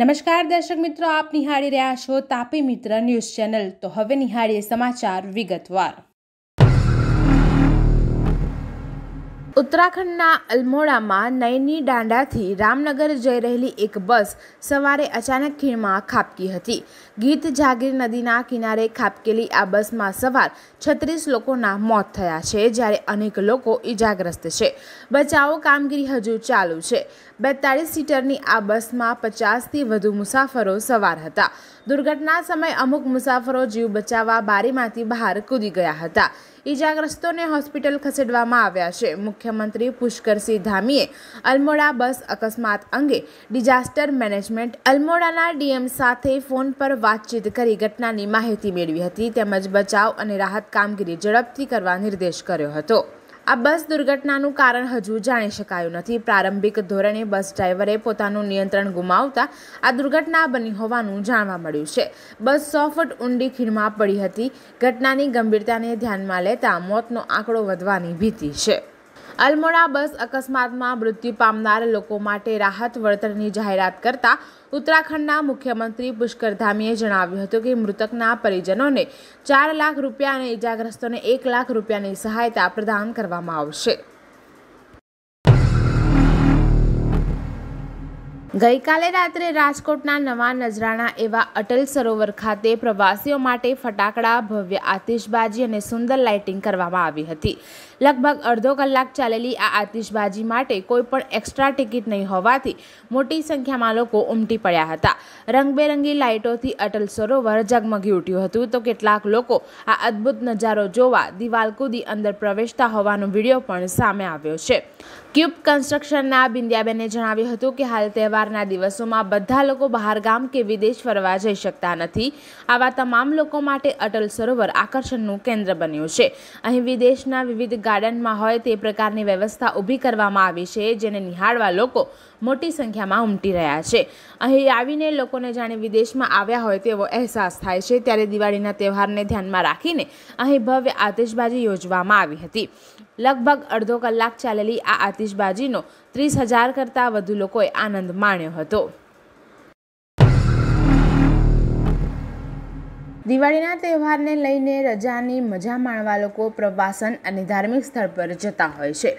નમસ્કાર દર્શક મિત્રો આપ નિહાળી રહ્યા છો તાપી મિત્ર ન્યૂઝ ચેનલ તો હવે નિહાળીએ સમાચાર વિગતવાર ઉત્તરાખંડના અલમોડામાં નયની દાંડાથી રામનગર જઈ રહેલી એક બસ સવારે અચાનક ખીણમાં ખાબકી હતી ગીત જાગીર નદીના કિનારે ખાબકેલી આ બસમાં સવાર છત્રીસ લોકોના મોત થયા છે જ્યારે અનેક લોકો ઈજાગ્રસ્ત છે બચાવો કામગીરી હજુ ચાલુ છે બેતાળીસ સીટરની આ બસમાં પચાસથી વધુ મુસાફરો સવાર હતા દુર્ઘટના સમયે અમુક મુસાફરો જીવ બચાવવા બારીમાંથી બહાર કૂદી ગયા હતા ઇજાગ્રસ્તોને હોસ્પિટલ ખસેડવામાં આવ્યા છે મુખ્યમંત્રી પુષ્કરસિંહ ધામીએ અલમોડા બસ અકસ્માત અંગે ડિઝાસ્ટર મેનેજમેન્ટ અલમોડાના ડીએમ સાથે ફોન પર વાતચીત કરી ઘટનાની માહિતી મેળવી હતી તેમજ બચાવ અને રાહત કામગીરી ઝડપથી કરવા નિર્દેશ કર્યો હતો આ બસ દુર્ઘટનાનું કારણ હજુ જાણી શકાયું નથી પ્રારંભિક ધોરણે બસ ડ્રાઈવરે પોતાનું નિયંત્રણ ગુમાવતા આ દુર્ઘટના બની હોવાનું જાણવા મળ્યું છે બસ સો ફૂટ ઊંડી ખીણમાં પડી હતી ઘટનાની ગંભીરતાને ધ્યાનમાં લેતા મોતનો આંકડો વધવાની ભીતિ છે અલમોડા બસ અકસ્માતમાં મૃત્યુ પામનાર લોકો માટે રાહત વળતરની જાહેરાત કરતા ઉત્તરાખંડના મુખ્યમંત્રી પુષ્કરધામીએ જણાવ્યું હતું કે મૃતકના પરિજનોને ચાર લાખ રૂપિયા અને ઇજાગ્રસ્તોને એક લાખ રૂપિયાની સહાયતા પ્રદાન કરવામાં આવશે ગઈકાલે રાત્રે રાજકોટના નવા નજરાણા એવા અટલ સરોવર ખાતે પ્રવાસીઓ માટે ફટાકડા ભવ્ય આતિશબાજી અને સુંદર લાઇટિંગ કરવામાં આવી હતી લગભગ અડધો કલાક ચાલેલી આ આતિશબાજી માટે કોઈપણ એક્સ્ટ્રા ટિકિટ નહીં હોવાથી મોટી સંખ્યામાં લોકો ઉમટી પડ્યા હતા રંગબેરંગી લાઇટોથી અટલ સરોવર ઝગમગી ઉઠ્યું હતું તો કેટલાક લોકો આ અદ્ભુત નજારો જોવા દિવાલ કૂદી અંદર પ્રવેશતા હોવાનો વિડીયો પણ સામે આવ્યો છે ક્યુબ કન્સ્ટ્રક્શનના બિંદિયાબેને જણાવ્યું હતું કે હાલ તહેવારના દિવસોમાં બધા લોકો બહારગામ કે વિદેશ ફરવા જઈ શકતા નથી આવા તમામ લોકો માટે અટલ સરોવર આકર્ષણનું કેન્દ્ર બન્યું છે અહીં વિદેશના વિવિધ ગાર્ડનમાં હોય તે પ્રકારની વ્યવસ્થા ઊભી કરવામાં આવી છે જેને નિહાળવા લોકો મોટી સંખ્યામાં ઉમટી રહ્યા છે અહીં આવીને લોકોને જાણે વિદેશમાં આવ્યા હોય તેવો અહેસાસ થાય છે ત્યારે દિવાળીના તહેવારને ધ્યાનમાં રાખીને અહીં ભવ્ય આતશબાજી યોજવામાં આવી હતી લગભગ અડધો કલાક ચાલેલી આ આતિશબાજીનો ત્રીસ હજાર કરતાં વધુ લોકોએ આનંદ માણ્યો હતો દિવાળીના તહેવારને લઈને રજાની મજા માણવા લોકો પ્રવાસન અને ધાર્મિક સ્થળ પર જતા હોય છે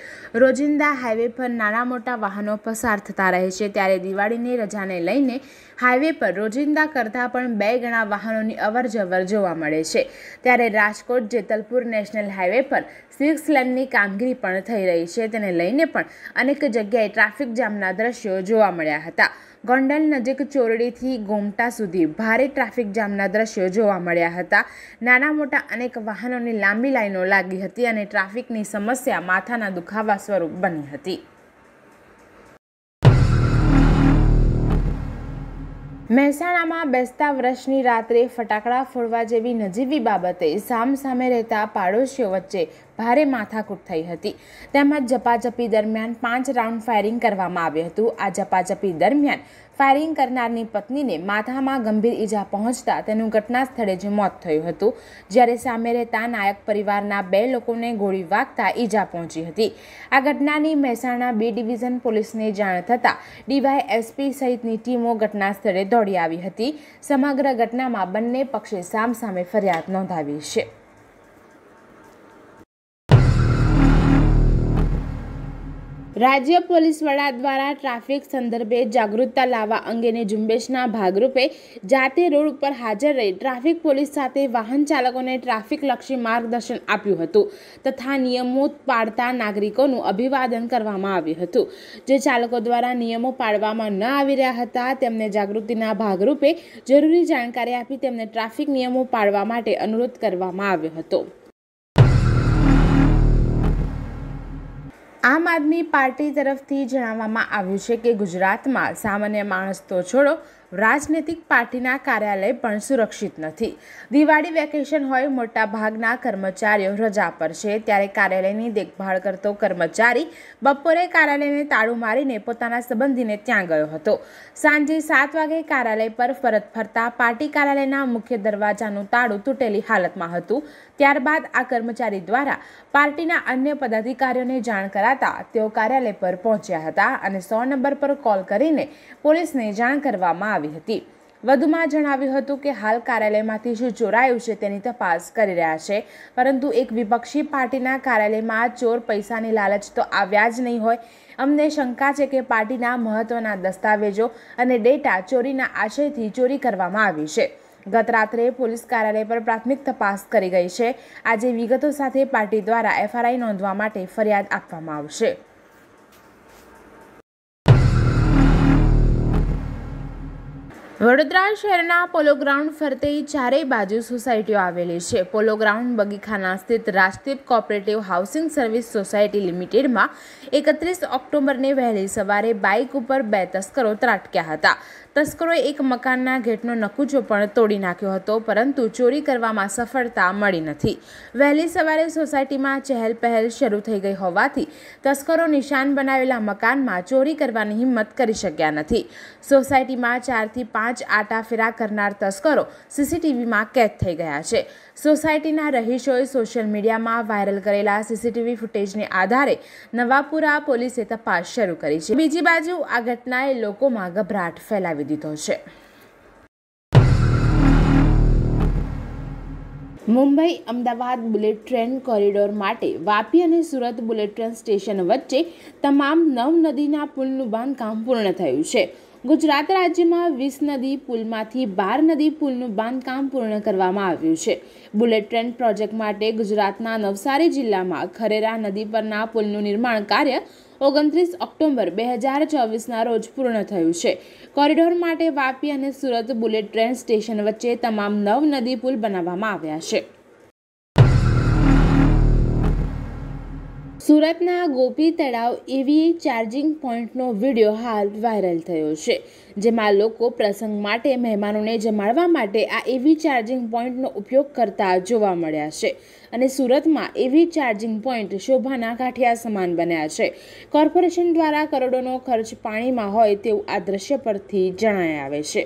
રોજિંદા હાઈવે પર નાના મોટા વાહનો પસાર થતા રહે છે ત્યારે દિવાળીની રજાને લઈને હાઈવે પર રોજિંદા કરતાં પણ બે ગણા વાહનોની અવરજવર જોવા મળે છે ત્યારે રાજકોટ જેતલપુર નેશનલ હાઈવે પર સિક્સ લેનની કામગીરી પણ થઈ રહી છે તેને લઈને પણ અનેક જગ્યાએ ટ્રાફિક જામના દ્રશ્યો જોવા મળ્યા હતા ગોંડલ નજીક ચોરડીથી ગોમટા સુધી ભારે ટ્રાફિક જામના દ્રશ્યો જોવા મળ્યા હતા નાના મોટા અનેક વાહનોની લાંબી લાઈનો લાગી હતી અને ટ્રાફિકની સમસ્યા માથાના દુખાવા સ્વરૂપ બની હતી મહેસાણામાં બેસતા વર્ષની રાત્રે ફટાકડા ફોડવા જેવી નજીવી બાબતે સામ સામે રહેતા પાડોશીઓ વચ્ચે ભારે માથાકૂટ થઈ હતી તેમજ ઝપાઝપી દરમિયાન પાંચ રાઉન્ડ ફાયરિંગ કરવામાં આવ્યું હતું આ ઝપાઝપી દરમિયાન ફાયરિંગ કરનારની પત્નીને માથામાં ગંભીર ઈજા પહોંચતા તેનું ઘટના સ્થળે જ મોત થયું હતું જ્યારે સામે રહેતા નાયક પરિવારના બે લોકોને ગોળી વાગતા ઈજા પહોંચી હતી આ ઘટનાની મહેસાણા બી ડિવિઝન પોલીસને જાણ થતાં એસપી સહિતની ટીમો ઘટના સ્થળે દોડી આવી હતી સમગ્ર ઘટનામાં બંને પક્ષે સામસામે ફરિયાદ નોંધાવી છે રાજ્ય પોલીસ વડા દ્વારા ટ્રાફિક સંદર્ભે જાગૃતતા લાવવા અંગેની ઝુંબેશના ભાગરૂપે જાતે રોડ ઉપર હાજર રહી ટ્રાફિક પોલીસ સાથે વાહન ચાલકોને ટ્રાફિક ટ્રાફિકલક્ષી માર્ગદર્શન આપ્યું હતું તથા નિયમો પાડતા નાગરિકોનું અભિવાદન કરવામાં આવ્યું હતું જે ચાલકો દ્વારા નિયમો પાડવામાં ન આવી રહ્યા હતા તેમને જાગૃતિના ભાગરૂપે જરૂરી જાણકારી આપી તેમને ટ્રાફિક નિયમો પાડવા માટે અનુરોધ કરવામાં આવ્યો હતો આમ આદમી પાર્ટી તરફથી જણાવવામાં આવ્યું છે કે ગુજરાતમાં સામાન્ય માણસ તો છોડો રાજનૈતિક પાર્ટીના કાર્યાલય પણ સુરક્ષિત નથી દિવાળી વેકેશન હોય મોટા ભાગના કર્મચારીઓ રજા પર છે ત્યારે કાર્યાલયની દેખભાળ કરતો કર્મચારી બપોરે કાર્યાલયને તાળું મારીને પોતાના સંબંધીને ત્યાં ગયો હતો સાંજે સાત વાગે કાર્યાલય પર ફરત ફરતા પાર્ટી કાર્યાલયના મુખ્ય દરવાજાનું તાળું તૂટેલી હાલતમાં હતું ત્યારબાદ આ કર્મચારી દ્વારા પાર્ટીના અન્ય પદાધિકારીઓને જાણ કરાતા તેઓ કાર્યાલય પર પહોંચ્યા હતા અને સો નંબર પર કોલ કરીને પોલીસને જાણ કરવામાં આવી આવી હતી વધુમાં જણાવ્યું હતું કે હાલ કાર્યાલયમાંથી શું ચોરાયું છે તેની તપાસ કરી રહ્યા છે પરંતુ એક વિપક્ષી પાર્ટીના કાર્યાલયમાં ચોર પૈસાની લાલચ તો આવ્યા જ નહીં હોય અમને શંકા છે કે પાર્ટીના મહત્વના દસ્તાવેજો અને ડેટા ચોરીના આશયથી ચોરી કરવામાં આવી છે ગત રાત્રે પોલીસ કાર્યાલય પર પ્રાથમિક તપાસ કરી ગઈ છે આજે વિગતો સાથે પાર્ટી દ્વારા એફઆરઆઈ નોંધવા માટે ફરિયાદ આપવામાં આવશે વડોદરા શહેરના પોલો ગ્રાઉન્ડ ફરતે ચારેય બાજુ સોસાયટીઓ આવેલી છે પોલો ગ્રાઉન્ડ બગીખાના સ્થિત Rajdeep cooperative housing service society લિમિટેડમાં એકત્રીસ ઓક્ટોબરને વહેલી સવારે બાઇક ઉપર બે તસ્કરો ત્રાટક્યા હતા તસ્કરોએ એક મકાનના ગેટનો નકુચો પણ તોડી નાખ્યો હતો પરંતુ ચોરી કરવામાં સફળતા મળી નથી વહેલી સવારે સોસાયટીમાં ચહેલપહેલ શરૂ થઈ ગઈ હોવાથી તસ્કરો નિશાન બનાવેલા મકાનમાં ચોરી કરવાની હિંમત કરી શક્યા નથી સોસાયટીમાં ચારથી પાંચ આટા ફેરા કરનાર તસ્કરો સીસીટીવીમાં કેદ થઈ ગયા છે સોસાયટીના રહીશોએ સોશિયલ મીડિયામાં વાયરલ કરેલા સીસીટીવી ફૂટેજને આધારે નવાપુરા પોલીસે તપાસ શરૂ કરી છે બીજી બાજુ આ ઘટનાએ લોકોમાં ગભરાટ ફેલાવી દીધો છે Mumbai Ahmedabad bullet train corridor માટે વાપી અને સુરત બુલેટ ટ્રેન સ્ટેશન વચ્ચે તમામ નવ નદીના પુલનું બાંધકામ પૂર્ણ થયું છે ગુજરાત રાજ્યમાં વીસ નદી પુલમાંથી બાર નદી પુલનું બાંધકામ પૂર્ણ કરવામાં આવ્યું છે બુલેટ ટ્રેન પ્રોજેક્ટ માટે ગુજરાતના નવસારી જિલ્લામાં ખરેરા નદી પરના પુલનું નિર્માણ કાર્ય ઓગણત્રીસ ઓક્ટોબર બે હજાર ચોવીસના રોજ પૂર્ણ થયું છે કોરિડોર માટે વાપી અને સુરત બુલેટ ટ્રેન સ્ટેશન વચ્ચે તમામ નવ નદી પુલ બનાવવામાં આવ્યા છે સુરતના ગોપી તળાવ એવી ચાર્જિંગ પોઈન્ટનો વિડીયો હાલ વાયરલ થયો છે જેમાં લોકો પ્રસંગ માટે મહેમાનોને જમાડવા માટે આ એવી ચાર્જિંગ પોઈન્ટનો ઉપયોગ કરતા જોવા મળ્યા છે અને સુરતમાં એવી ચાર્જિંગ પોઈન્ટ શોભાના કાંઠિયા સમાન બન્યા છે કોર્પોરેશન દ્વારા કરોડોનો ખર્ચ પાણીમાં હોય તેવું આ દ્રશ્ય પરથી જણાય આવે છે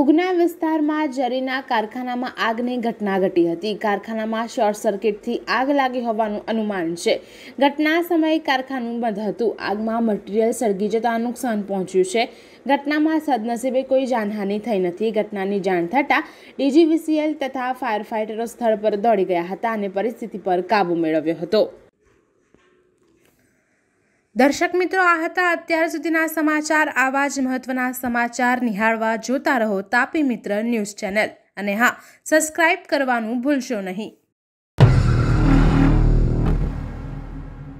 ઉગના વિસ્તારમાં જરીના કારખાનામાં આગની ઘટના ઘટી હતી કારખાનામાં શોર્ટ સર્કિટથી આગ લાગી હોવાનું અનુમાન છે ઘટના સમયે કારખાનું બંધ હતું આગમાં મટીરીયલ સળગી જતા નુકસાન પહોંચ્યું છે ઘટનામાં સદનસીબે કોઈ જાનહાનિ થઈ નથી ઘટનાની જાણ થતાં ડીજીવીસીએલ તથા ફાયર ફાઇટરો સ્થળ પર દોડી ગયા હતા અને પરિસ્થિતિ પર કાબૂ મેળવ્યો હતો દર્શક મિત્રો આ હતા અત્યાર સુધીના સમાચાર આવા જ મહત્વના સમાચાર નિહાળવા જોતા રહો તાપી મિત્ર ન્યૂઝ ચેનલ અને હા સબસ્ક્રાઇબ કરવાનું ભૂલશો નહીં